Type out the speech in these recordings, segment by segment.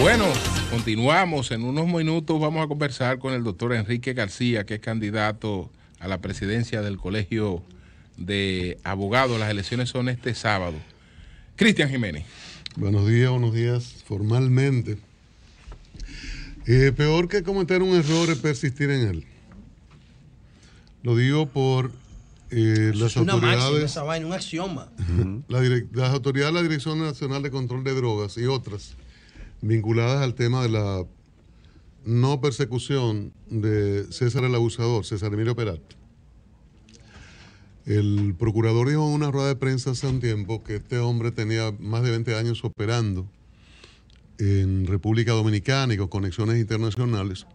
Bueno, continuamos. En unos minutos vamos a conversar con el doctor Enrique García, que es candidato a la presidencia del Colegio de Abogados. Las elecciones son este sábado. Cristian Jiménez. Buenos días, buenos días. Formalmente. Eh, peor que cometer un error es persistir en él. Lo digo por eh, las una autoridades. Máxima, esa vaina, un axioma. las autoridades de la Dirección Nacional de Control de Drogas y otras vinculadas al tema de la no persecución de César el Abusador, César Emilio Peralta. El procurador dijo en una rueda de prensa hace un tiempo que este hombre tenía más de 20 años operando en República Dominicana y con conexiones internacionales.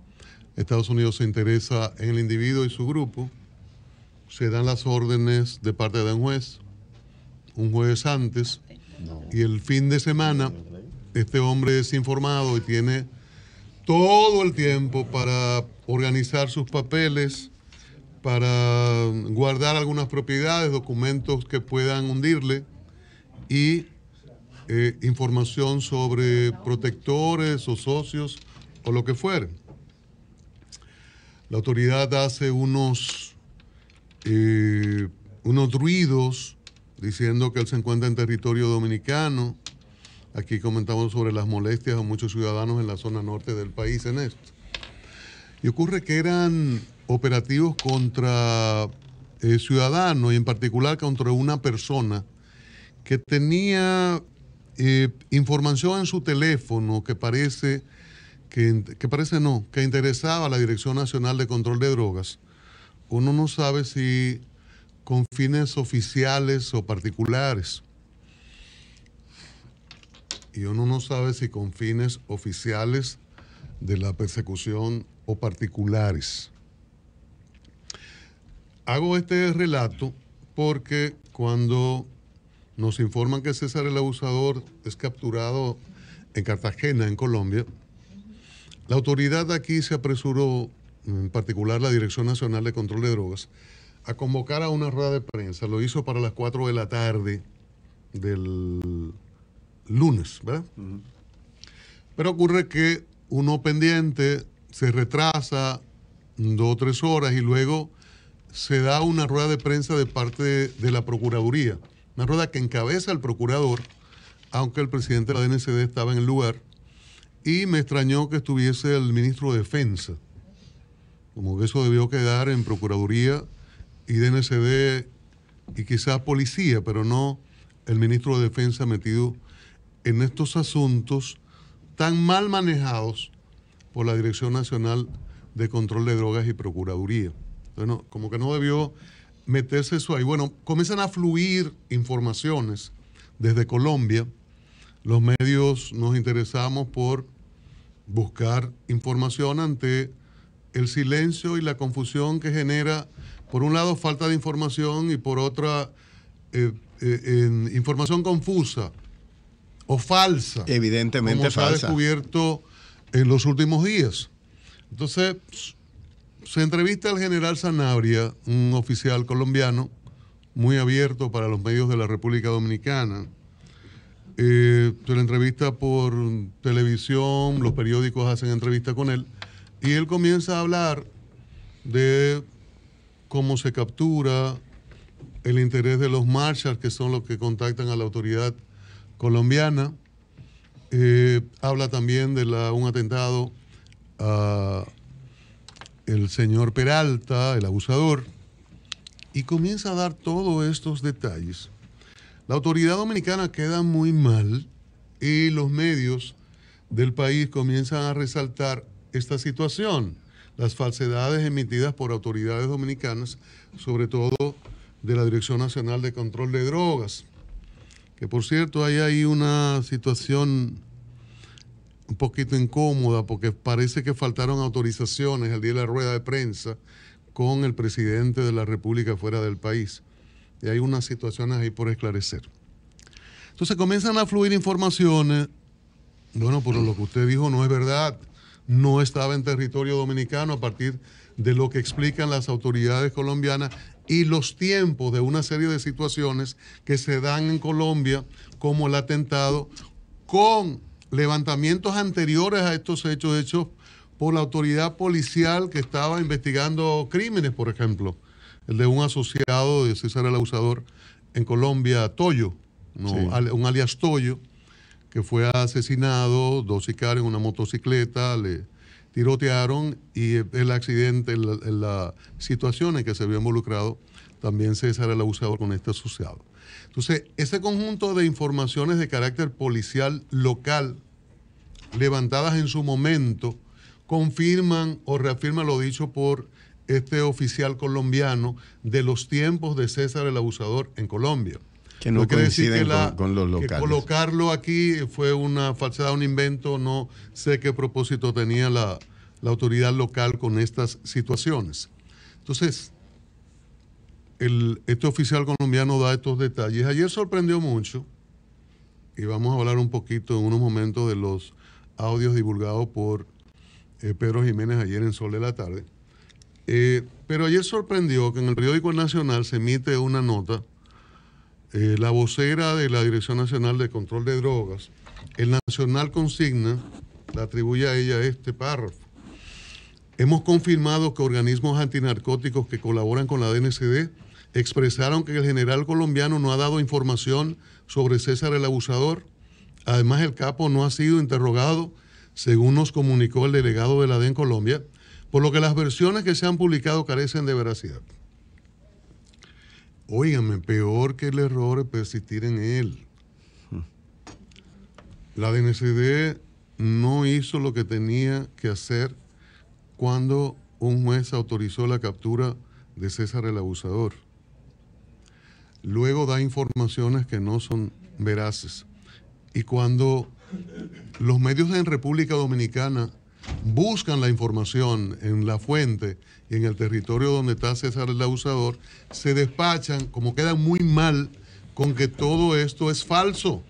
Estados Unidos se interesa en el individuo y su grupo se dan las órdenes de parte de un juez, un jueves antes, y el fin de semana este hombre es informado y tiene todo el tiempo para organizar sus papeles, para guardar algunas propiedades, documentos que puedan hundirle y eh, información sobre protectores o socios o lo que fuere. La autoridad hace unos eh, unos ruidos diciendo que él se encuentra en territorio dominicano. Aquí comentamos sobre las molestias a muchos ciudadanos en la zona norte del país en esto. Y ocurre que eran operativos contra eh, ciudadanos y en particular contra una persona que tenía eh, información en su teléfono que parece que, que parece no, que interesaba a la Dirección Nacional de Control de Drogas uno no sabe si con fines oficiales o particulares. Y uno no sabe si con fines oficiales de la persecución o particulares. Hago este relato porque cuando nos informan que César el Abusador es capturado en Cartagena, en Colombia, la autoridad aquí se apresuró en particular la Dirección Nacional de Control de Drogas, a convocar a una rueda de prensa. Lo hizo para las 4 de la tarde del lunes, ¿verdad? Pero ocurre que uno pendiente se retrasa dos o tres horas y luego se da una rueda de prensa de parte de, de la Procuraduría, una rueda que encabeza el procurador, aunque el presidente de la DNCD estaba en el lugar, y me extrañó que estuviese el ministro de Defensa como que eso debió quedar en Procuraduría y DNCD y quizás Policía, pero no el ministro de Defensa metido en estos asuntos tan mal manejados por la Dirección Nacional de Control de Drogas y Procuraduría. Bueno, como que no debió meterse eso ahí. Bueno, comienzan a fluir informaciones desde Colombia. Los medios nos interesamos por buscar información ante el silencio y la confusión que genera, por un lado, falta de información y por otra, eh, eh, información confusa o falsa. Evidentemente como se ha descubierto en los últimos días. Entonces, se entrevista al general Sanabria, un oficial colombiano, muy abierto para los medios de la República Dominicana. Eh, se le entrevista por televisión, los periódicos hacen entrevista con él. Y él comienza a hablar de cómo se captura el interés de los marshals, que son los que contactan a la autoridad colombiana. Eh, habla también de un atentado a el señor Peralta, el abusador, y comienza a dar todos estos detalles. La autoridad dominicana queda muy mal y los medios del país comienzan a resaltar esta situación, las falsedades emitidas por autoridades dominicanas, sobre todo de la Dirección Nacional de Control de Drogas, que por cierto hay ahí una situación un poquito incómoda porque parece que faltaron autorizaciones el día de la rueda de prensa con el presidente de la República fuera del país. Y hay unas situaciones ahí por esclarecer. Entonces comienzan a fluir informaciones. Bueno, pero lo que usted dijo no es verdad no estaba en territorio dominicano a partir de lo que explican las autoridades colombianas y los tiempos de una serie de situaciones que se dan en Colombia, como el atentado, con levantamientos anteriores a estos hechos hechos por la autoridad policial que estaba investigando crímenes, por ejemplo, el de un asociado de César el Abusador en Colombia, Toyo, un alias Toyo, que fue asesinado, dos sicarios en una motocicleta, le tirotearon y el accidente, la, la situación en que se había involucrado, también César el abusador con este asociado. Entonces, ese conjunto de informaciones de carácter policial local, levantadas en su momento, confirman o reafirman lo dicho por este oficial colombiano de los tiempos de César el abusador en Colombia. Que no, coinciden con, los locales. que, colocarlo aquí fue una falsedad, un invento. No sé qué propósito tenía la, autoridad local con estas situaciones. Entonces, el, este oficial colombiano da estos detalles. Ayer sorprendió mucho, y vamos a hablar un poquito en unos momentos de los audios divulgados por eh, Pedro Jiménez ayer en Sol de la Tarde. Eh, pero ayer sorprendió que en el periódico Nacional se emite una nota eh, la vocera de la Dirección Nacional de Control de Drogas, el Nacional Consigna, la atribuye a ella este párrafo. Hemos confirmado que organismos antinarcóticos que colaboran con la DNCD expresaron que el general colombiano no ha dado información sobre César el abusador. Además, el capo no ha sido interrogado, según nos comunicó el delegado de la DEN Colombia, por lo que las versiones que se han publicado carecen de veracidad. Óigame, peor que el error es persistir en él. Hmm. La DNCD no hizo lo que tenía que hacer cuando un juez autorizó la captura de César el abusador. Luego da informaciones que no son veraces. Y cuando los medios en República Dominicana buscan la información en la fuente y en el territorio donde está César el abusador, se despachan, como quedan muy mal, con que todo esto es falso.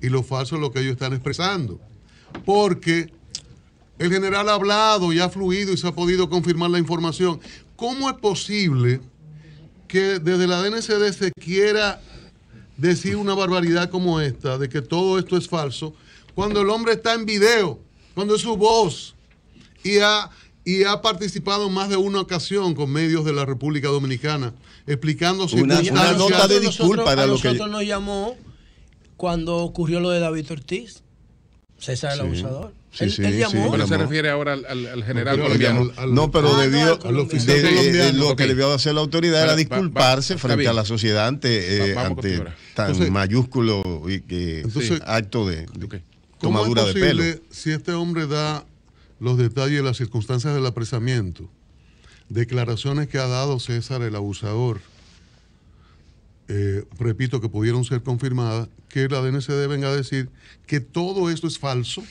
Y lo falso es lo que ellos están expresando. Porque el general ha hablado y ha fluido y se ha podido confirmar la información. ¿Cómo es posible que desde la DNCD se quiera decir una barbaridad como esta, de que todo esto es falso, cuando el hombre está en video? cuando es su voz. Y ha, participado en más de una ocasión con medios de la República Dominicana explicándose... una, nota de disculpa a nosotros, que. nosotros nos llamó cuando ocurrió lo de David Ortiz. César el abusador. Sí, él, sí, llamó. Pero se refiere ahora al, general no, colombiano. no, pero ah, debió, de, lo okay. que debió hacer la autoridad era disculparse frente a la sociedad ante, eh, ante tan mayúsculo y, que, acto de. ¿Cómo es posible Si este hombre da los detalles de las circunstancias del apresamiento, declaraciones que ha dado César el abusador, eh, repito, que pudieron ser confirmadas, que la DNC venga a decir que todo esto es falso,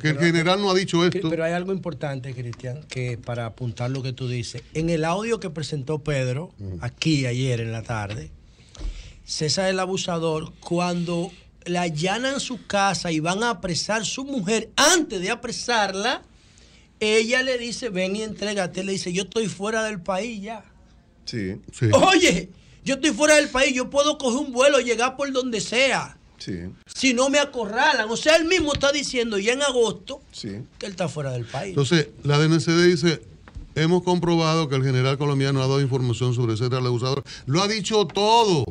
que el general no ha dicho esto. Pero hay algo importante, Cristian, que para apuntar lo que tú dices, en el audio que presentó Pedro, mm. aquí ayer en la tarde, César el abusador, cuando la allanan su casa y van a apresar su mujer, antes de apresarla, ella le dice, ven y entrégate. Le dice, yo estoy fuera del país ya. Sí, sí. Oye, yo estoy fuera del país, yo puedo coger un vuelo, y llegar por donde sea. Sí. Si no me acorralan. O sea, él mismo está diciendo ya en agosto que él está fuera del país. Entonces, la DNCD dice, hemos comprobado que el general colombiano ha dado información sobre ese abusador. Lo ha dicho todo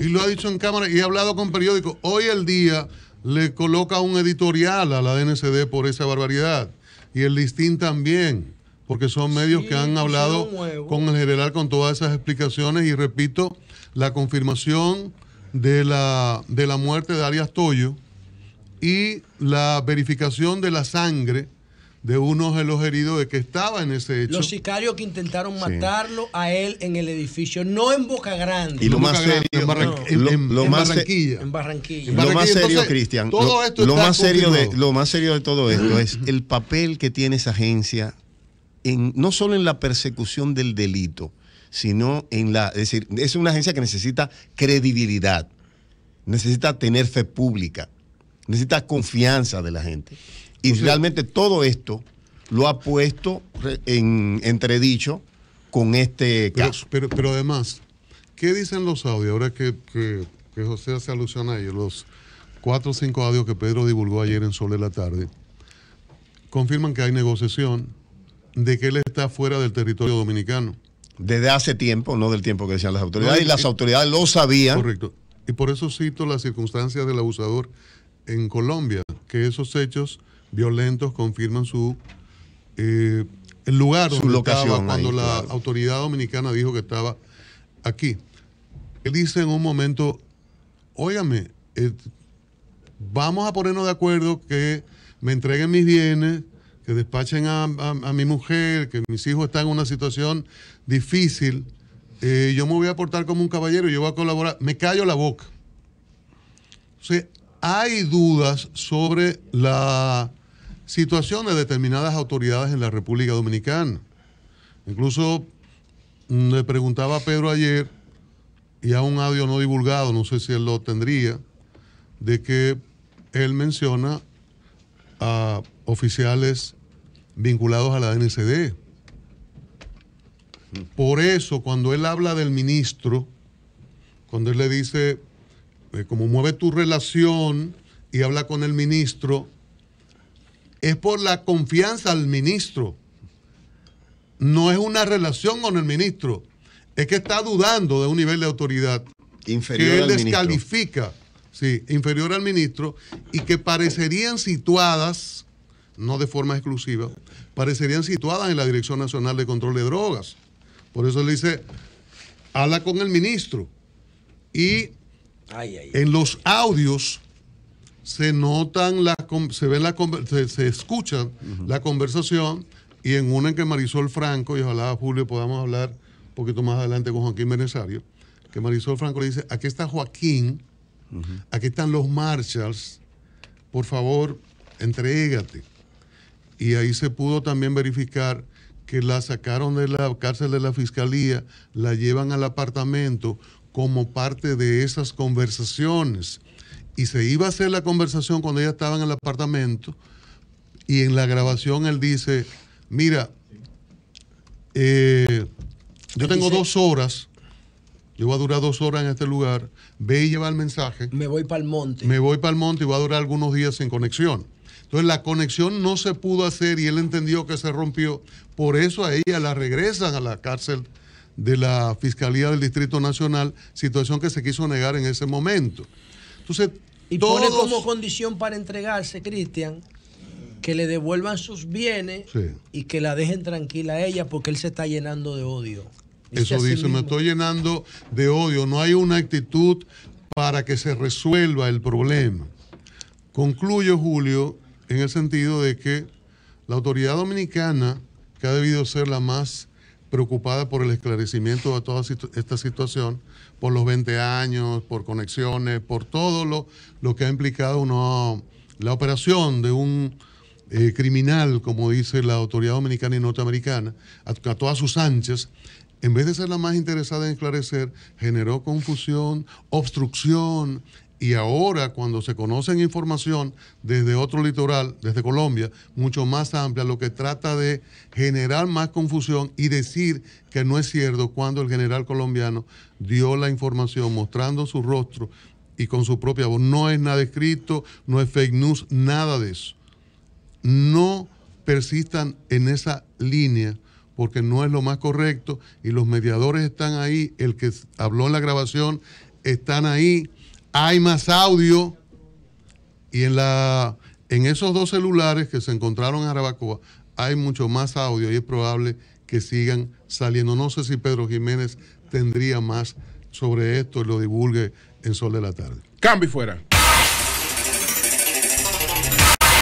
y lo ha dicho en cámara y ha hablado con periódicos. Hoy el día le coloca un editorial a la DNCD por esa barbaridad y el listín también, porque son medios que han hablado con el general con todas esas explicaciones y repito, la confirmación de la, de la muerte de Arias Toyo y la verificación de la sangre de uno de los heridos de que estaba en ese hecho. Los sicarios que intentaron matarlo a él en el edificio, no en Boca Grande. Y lo más serio, en, Barranquilla. Lo más serio, Cristian. lo, más serio de, lo más serio de todo esto es el papel que tiene esa agencia en, no solo en la persecución del delito, sino en la. decir, es una agencia que necesita credibilidad, necesita tener fe pública, necesita confianza de la gente. Y realmente todo esto lo ha puesto en entredicho con este caso. Pero, además, ¿qué dicen los audios? Ahora que, José hace alusión a ellos, los cuatro o cinco audios que Pedro divulgó ayer en Sol de la Tarde, confirman que hay negociación de que él está fuera del territorio dominicano. Desde hace tiempo, no del tiempo que decían las autoridades, y las autoridades lo sabían. Correcto. Y por eso cito las circunstancias del abusador en Colombia, que esos hechos violentos confirman su eh, el lugar su locación cuando la autoridad dominicana dijo que estaba aquí. Él dice en un momento, óigame, eh, vamos a ponernos de acuerdo que me entreguen mis bienes, que despachen a, mi mujer, que mis hijos están en una situación difícil. Eh, yo me voy a portar como un caballero, yo voy a colaborar, me callo la boca. O hay dudas sobre la situaciones de determinadas autoridades en la República Dominicana. Incluso mm, le preguntaba a Pedro ayer, y a un audio no divulgado, no sé si él lo tendría, de que él menciona a oficiales vinculados a la NCD. Por eso, cuando él habla del ministro, cuando él le dice, eh, como mueve tu relación y habla con el ministro, es por la confianza al ministro. No es una relación con el ministro, es que está dudando de un nivel de autoridad inferior que él descalifica, sí, inferior al ministro y que parecerían situadas, no de forma exclusiva, parecerían situadas en la Dirección Nacional de Control de Drogas. Por eso le dice, habla con el ministro. Y en los audios se notan las se ven la, se, escucha la conversación y en una en que Marisol Franco y ojalá Julio podamos hablar un poquito más adelante con Joaquín Benesario, que Marisol Franco le dice, "Aquí está Joaquín, aquí están los Marshalls, por favor, entrégate." Y ahí se pudo también verificar que la sacaron de la cárcel de la fiscalía, la llevan al apartamento como parte de esas conversaciones y se iba a hacer la conversación cuando ella estaba en el apartamento y en la grabación él dice, mira, eh, yo tengo dos horas, yo voy a durar dos horas en este lugar, ve y lleva el mensaje. Me voy para el monte. Me voy para el monte y voy a durar algunos días sin conexión. Entonces la conexión no se pudo hacer y él entendió que se rompió. Por eso a ella la regresan a la cárcel de la Fiscalía del Distrito Nacional, situación que se quiso negar en ese momento y pone como condición para entregarse, Cristian, que le devuelvan sus bienes y que la dejen tranquila a ella porque él se está llenando de odio. Eso dice, me estoy llenando de odio. No hay una actitud para que se resuelva el problema. Concluyo, Julio, en el sentido de que la autoridad dominicana, que ha debido ser la más preocupada por el esclarecimiento de toda esta situación, por los 20 años, por conexiones, por todo lo, lo que ha implicado la operación de un eh, criminal, como dice la autoridad dominicana y norteamericana, a, a todas sus anchas, en vez de ser la más interesada en esclarecer, generó confusión, obstrucción, y ahora cuando se conocen información desde otro litoral, desde Colombia, mucho más amplia, lo que trata de generar más confusión y decir que no es cierto cuando el general colombiano dio la información mostrando su rostro y con su propia voz. No es nada escrito, no es fake news, nada de eso. No persistan en esa línea porque no es lo más correcto y los mediadores están ahí, el que habló en la grabación están ahí hay más audio. Y en, la, en esos dos celulares que se encontraron en Arabacoa hay mucho más audio y es probable que sigan saliendo. No sé si Pedro Jiménez tendría más sobre esto y lo divulgue en Sol de la Tarde. Cambio fuera.